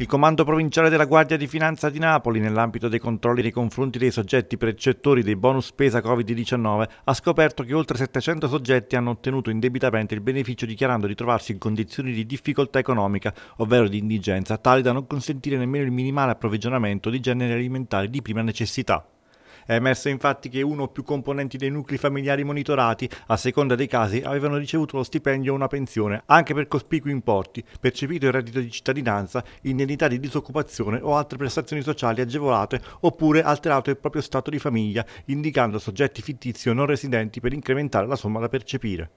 Il Comando Provinciale della Guardia di Finanza di Napoli, nell'ambito dei controlli nei confronti dei soggetti precettori dei bonus spesa Covid-19, ha scoperto che oltre 700 soggetti hanno ottenuto indebitamente il beneficio dichiarando di trovarsi in condizioni di difficoltà economica, ovvero di indigenza, tali da non consentire nemmeno il minimale approvvigionamento di generi alimentari di prima necessità. È emerso infatti che uno o più componenti dei nuclei familiari monitorati, a seconda dei casi, avevano ricevuto lo stipendio o una pensione, anche per cospicui importi, percepito il reddito di cittadinanza, indennità di disoccupazione o altre prestazioni sociali agevolate, oppure alterato il proprio stato di famiglia, indicando soggetti fittizi o non residenti per incrementare la somma da percepire.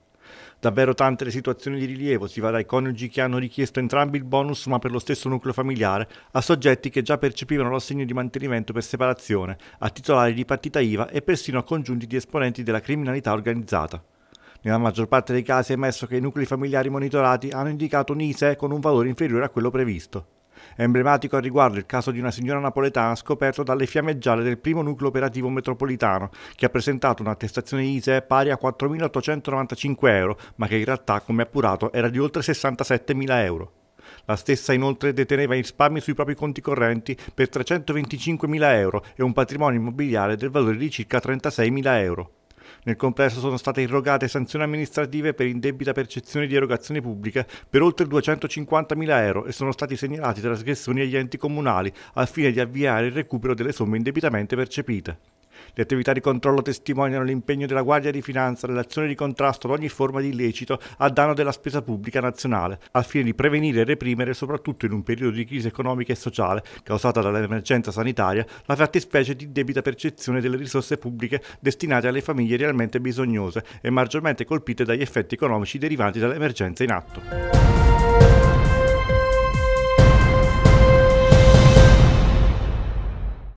Davvero tante le situazioni di rilievo, si va dai coniugi che hanno richiesto entrambi il bonus ma per lo stesso nucleo familiare, a soggetti che già percepivano l'assegno di mantenimento per separazione, a titolari di partita IVA e persino a congiunti di esponenti della criminalità organizzata. Nella maggior parte dei casi è emesso che i nuclei familiari monitorati hanno indicato un ISE con un valore inferiore a quello previsto. Emblematico al riguardo il caso di una signora napoletana scoperto dalle fiamme gialle del primo nucleo operativo metropolitano, che ha presentato un'attestazione ISE pari a 4.895 euro, ma che in realtà, come appurato, era di oltre 67.000 euro. La stessa inoltre deteneva i risparmi sui propri conti correnti per 325.000 euro e un patrimonio immobiliare del valore di circa 36.000 euro. Nel complesso sono state irrogate sanzioni amministrative per indebita percezione di erogazione pubblica per oltre 250.000 euro e sono stati segnalati trasgressioni agli enti comunali al fine di avviare il recupero delle somme indebitamente percepite. Le attività di controllo testimoniano l'impegno della Guardia di Finanza nell'azione di contrasto ad ogni forma di illecito a danno della spesa pubblica nazionale, al fine di prevenire e reprimere, soprattutto in un periodo di crisi economica e sociale causata dall'emergenza sanitaria, la fattispecie di debita percezione delle risorse pubbliche destinate alle famiglie realmente bisognose e maggiormente colpite dagli effetti economici derivanti dall'emergenza in atto.